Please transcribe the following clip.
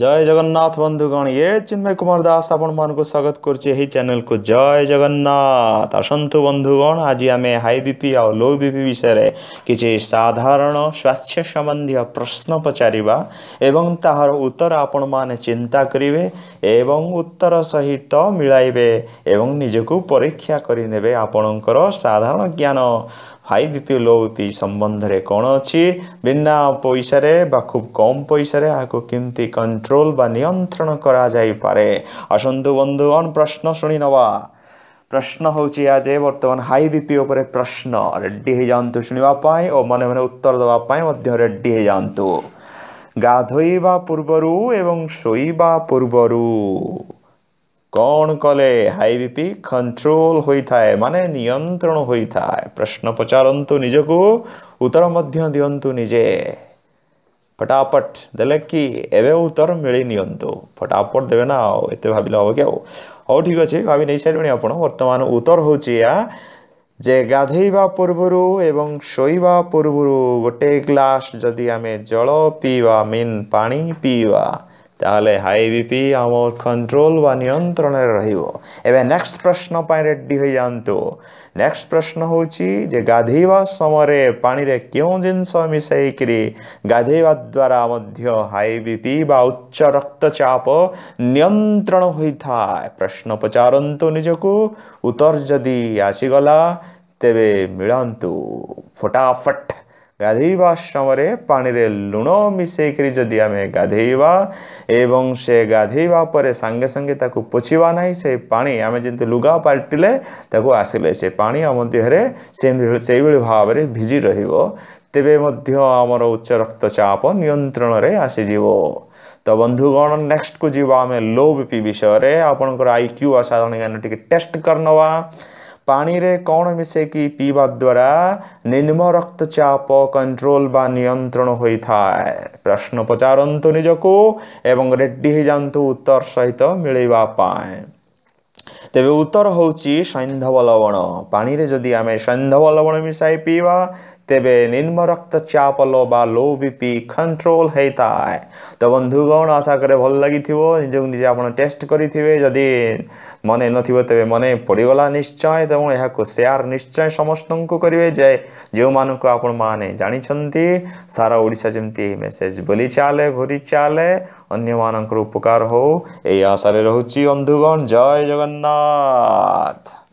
জয় জগন্নাথ বন্ধুগণ এ চিন্ময় কুমার দাস আপনার স্বাগত করছি এই চ্যানেলকু জয় জগন্নাথ আসন্তু বন্ধুগণ আজ আমি হাই বিপি আও লো বিপি বিষয়ে কিছু সাধারণ স্বাস্থ্য সম্বন্ধীয় প্রশ্ন পচারিবা এবং তাহার উত্তর আপনার চিন্তা করিবে এবং উত্তর সহিত মিলাইবে এবং নিজকে পরীক্ষা করে নেবে আপনার সাধারণ জ্ঞান ହାଇ ବି ପି ଲୋ ବି ପି ସମ୍ବନ୍ଧରେ କ'ଣ ଅଛି ବିନା ପଇସାରେ ବା ଖୁବ୍ କମ୍ ପଇସାରେ ଏହାକୁ କେମିତି କଣ୍ଟ୍ରୋଲ ବା ନିୟନ୍ତ୍ରଣ କରାଯାଇପାରେ ଆସନ୍ତୁ ବନ୍ଧୁ କ'ଣ ପ୍ରଶ୍ନ ଶୁଣି ନେବା ପ୍ରଶ୍ନ ହେଉଛି ଏହା ଯେ ବର୍ତ୍ତମାନ ହାଇ ବି ପି ଉପରେ ପ୍ରଶ୍ନ ରେଡ଼ି ହୋଇଯାଆନ୍ତୁ ଶୁଣିବା ପାଇଁ ଓ ମନେ ମନେ ଉତ୍ତର ଦେବା ପାଇଁ ମଧ୍ୟ ରେଡ଼ି ହୋଇଯାଆନ୍ତୁ ଗାଧୋଇବା ପୂର୍ବରୁ ଏବଂ ଶୋଇବା ପୂର୍ବରୁ କ'ଣ କଲେ ହାଇ ବି ପି କଣ୍ଟ୍ରୋଲ୍ ହୋଇଥାଏ ମାନେ ନିୟନ୍ତ୍ରଣ ହୋଇଥାଏ ପ୍ରଶ୍ନ ପଚାରନ୍ତୁ ନିଜକୁ ଉତ୍ତର ମଧ୍ୟ ଦିଅନ୍ତୁ ନିଜେ ଫଟାଫଟ ଦେଲେ କି ଏବେ ଉତ୍ତର ମିଳି ନିଅନ୍ତୁ ଫଟାଫଟ ଦେବେ ନା ଆଉ ଏତେ ଭାବିଲେ ହେବ କି ଆଉ ହଉ ଠିକ୍ ଅଛି ଭାବି ନେଇସାରିବେଣି ଆପଣ ବର୍ତ୍ତମାନ ଉତ୍ତର ହେଉଛି ଏହା ଯେ ଗାଧୋଇବା ପୂର୍ବରୁ ଏବଂ ଶୋଇବା ପୂର୍ବରୁ ଗୋଟେ ଗ୍ଲାସ୍ ଯଦି ଆମେ ଜଳ ପିଇବା ମିନ୍ ପାଣି ପିଇବା তাহলে হাই বিপি আমার কন্ট্রোল বা নিয়ন্ত্রণে রহব এবার নেক্সট প্রশ্ন পাই রেডি হয়ে যাতে নেক্সট প্রশ্ন হচ্ছে যে গাধোଇବା সময় পাণিরে কেউ জিনিস মিশাইকি গাধোଇବା দ্বারা মধ্যে হাই বিপি বা উচ্চ রক্তচাপ নিয়ন্ত্রণ হয়ে থাকে প্রশ্ন পচারত নিজক উত্তর যদি আসিগলা তেবে মিলন্তু ফটাফট ଗାଧେଇବା ସମୟରେ ପାଣିରେ ଲୁଣ ମିଶାଇକରି ଯଦି ଆମେ ଗାଧେଇବା ଏବଂ ସେ ଗାଧେଇବା ପରେ ସାଙ୍ଗେ ସାଙ୍ଗେ ତାକୁ ପୋଛିବା ନାହିଁ ସେ ପାଣି ଆମେ ଯେମିତି ଲୁଗା ପାଲଟିଲେ ତାକୁ ଆସିଲେ ସେ ପାଣି ଆମ ଦେହରେ ସେଇଭଳି ଭାବରେ ଭିଜି ରହିବ ତେବେ ମଧ୍ୟ ଆମର ଉଚ୍ଚ ରକ୍ତଚାପ ନିୟନ୍ତ୍ରଣରେ ଆସିଯିବ ତ ବନ୍ଧୁଗଣ ନେକ୍ସଟକୁ ଯିବା ଆମେ ଲୋ ବି ପି ବିଷୟରେ ଆପଣଙ୍କର ଆଇ କ୍ୟୁ ସାଧାରଣ ଜ୍ଞାନ ଟିକେ ଟେଷ୍ଟ କରିନେବା ପାଣିରେ କ'ଣ ମିଶେଇକି ପିଇବା ଦ୍ୱାରା ନିମ୍ନ ରକ୍ତଚାପ କଣ୍ଟ୍ରୋଲ ବା ନିୟନ୍ତ୍ରଣ ହୋଇଥାଏ ପ୍ରଶ୍ନ ପଚାରନ୍ତୁ ନିଜକୁ ଏବଂ ରେଡ଼ି ହେଇଯାଆନ୍ତୁ ଉତ୍ତର ସହିତ ମିଳିବା ପାଇଁ ତେବେ ଉତ୍ତର ହେଉଛି ସୈନ୍ଧବ ଲବଣ ପାଣିରେ ଯଦି ଆମେ ସୈନ୍ଧବ ଲବଣ ମିଶାଇ ପିଇବା ତେବେ ନିମ୍ନ ରକ୍ତଚାପଲ ବା ଲୋ ବିପି କଣ୍ଟ୍ରୋଲ ହୋଇଥାଏ ତ ବନ୍ଧୁଗଣ ଆଶା କରେ ଭଲ ଲାଗିଥିବ ନିଜକୁ ନିଜେ ଆପଣ ଟେଷ୍ଟ କରିଥିବେ ଯଦି ମନେ ନଥିବ ତେବେ ମନେ ପଡ଼ିଗଲା ନିଶ୍ଚୟ ତେଣୁ ଏହାକୁ ସେୟାର ନିଶ୍ଚୟ ସମସ୍ତଙ୍କୁ କରିବେ ଯେ ଯେଉଁମାନଙ୍କୁ ଆପଣମାନେ ଜାଣିଛନ୍ତି ସାରା ଓଡ଼ିଶା ଯେମିତି ଏହି ମେସେଜ ବୋଲି ଚାଲେ ଘୁରି ଚାଲେ ଅନ୍ୟମାନଙ୍କର ଉପକାର ହେଉ ଏହି ଆଶାରେ ରହୁଛି ବନ୍ଧୁଗଣ ଜୟ ଜଗନ୍ନାଥ lot